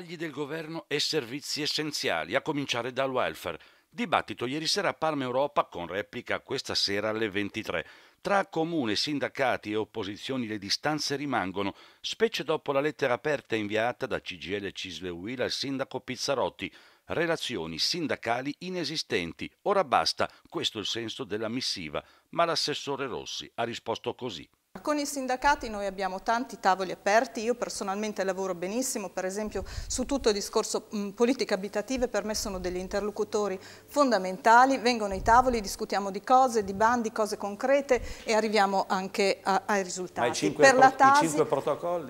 tagli del governo e servizi essenziali, a cominciare dal welfare. Dibattito ieri sera a Parma Europa con replica questa sera alle 23. Tra comune, sindacati e opposizioni le distanze rimangono, specie dopo la lettera aperta inviata da CGL Cisle Will al sindaco Pizzarotti. Relazioni sindacali inesistenti. Ora basta, questo è il senso della missiva. Ma l'assessore Rossi ha risposto così. Con i sindacati noi abbiamo tanti tavoli aperti, io personalmente lavoro benissimo, per esempio su tutto il discorso mh, politiche abitative per me sono degli interlocutori fondamentali, vengono ai tavoli, discutiamo di cose, di bandi, cose concrete e arriviamo anche a, ai risultati. Ma i cinque per, la Tasi,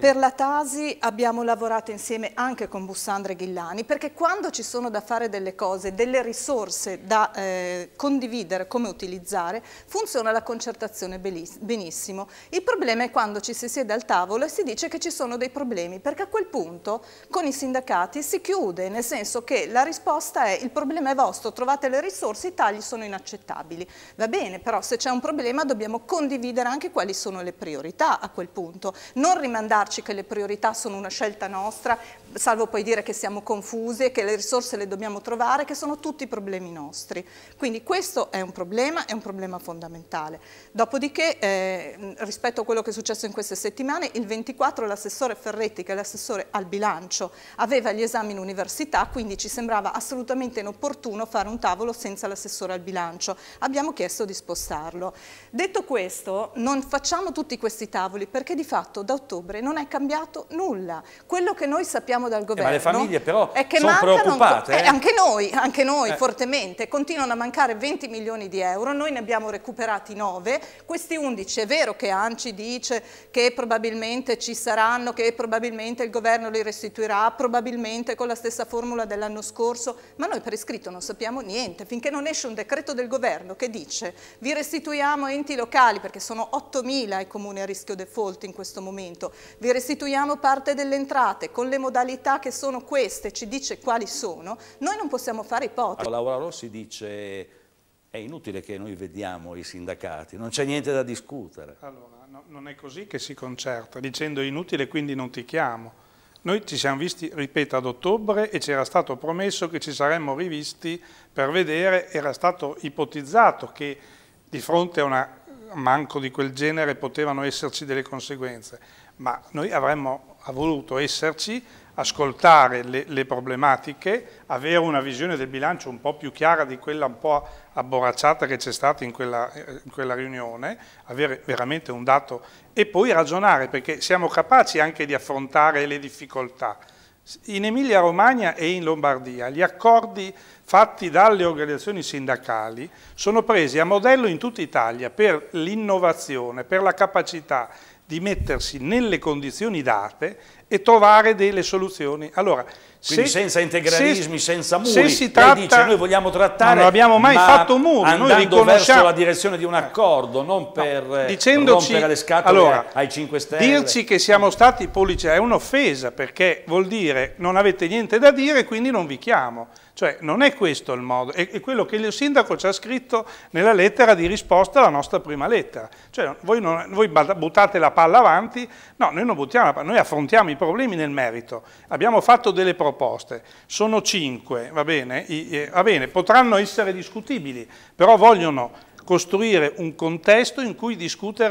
per la Tasi abbiamo lavorato insieme anche con Bussandre Ghillani perché quando ci sono da fare delle cose, delle risorse da eh, condividere, come utilizzare, funziona la concertazione benissimo. Il problema è quando ci si siede al tavolo e si dice che ci sono dei problemi, perché a quel punto con i sindacati si chiude, nel senso che la risposta è il problema è vostro, trovate le risorse, i tagli sono inaccettabili. Va bene, però se c'è un problema dobbiamo condividere anche quali sono le priorità a quel punto, non rimandarci che le priorità sono una scelta nostra, salvo poi dire che siamo confusi e che le risorse le dobbiamo trovare, che sono tutti problemi nostri. Quindi questo è un problema, è un problema fondamentale. Dopodiché eh, rispondo rispetto a quello che è successo in queste settimane, il 24 l'assessore Ferretti, che è l'assessore al bilancio, aveva gli esami in università, quindi ci sembrava assolutamente inopportuno fare un tavolo senza l'assessore al bilancio. Abbiamo chiesto di spostarlo. Detto questo, non facciamo tutti questi tavoli perché di fatto da ottobre non è cambiato nulla. Quello che noi sappiamo dal governo eh, ma le famiglie però è che sono preoccupate. Eh? Eh, anche noi, anche noi eh. fortemente, continuano a mancare 20 milioni di euro, noi ne abbiamo recuperati 9, questi 11 è vero che hanno Erdogan ci dice che probabilmente ci saranno, che probabilmente il governo li restituirà, probabilmente con la stessa formula dell'anno scorso, ma noi per iscritto non sappiamo niente, finché non esce un decreto del governo che dice vi restituiamo enti locali, perché sono 8.000 i comuni a rischio default in questo momento, vi restituiamo parte delle entrate con le modalità che sono queste, ci dice quali sono, noi non possiamo fare ipotesi. Laura Rossi dice è inutile che noi vediamo i sindacati, non c'è niente da discutere. Allora no, non è così che si concerta, dicendo inutile quindi non ti chiamo. Noi ci siamo visti, ripeto, ad ottobre e ci era stato promesso che ci saremmo rivisti per vedere, era stato ipotizzato che di fronte a un manco di quel genere potevano esserci delle conseguenze, ma noi avremmo voluto esserci ascoltare le, le, problematiche, avere una visione del bilancio un po' più chiara di quella un po' abborracciata che c'è stata in quella, eh, in quella, riunione, avere veramente un dato e poi ragionare perché siamo capaci anche di affrontare le difficoltà. In Emilia Romagna e in Lombardia gli accordi fatti dalle organizzazioni sindacali sono presi a modello in tutta Italia per l'innovazione, per la capacità di mettersi nelle condizioni date e trovare delle soluzioni. Allora, Quindi se, senza integralismi, se, senza muri, se si tratta, dice noi vogliamo trattare, non abbiamo mai fatto muri, noi riconosciamo la direzione di un accordo, non per eh, no, rompere le scatole allora, ai 5 Stelle. Dirci che siamo stati pollici è un'offesa perché vuol dire non avete niente da dire quindi non vi chiamo. Cioè non è questo il modo, è, quello che il sindaco ci ha scritto nella lettera di risposta alla nostra prima lettera. Cioè voi, non, voi buttate la palla avanti, no, noi non buttiamo la palla, noi affrontiamo i problemi nel merito. Abbiamo fatto delle proposte, sono cinque, va bene, I, eh, va bene potranno essere discutibili, però vogliono costruire un contesto in cui discutere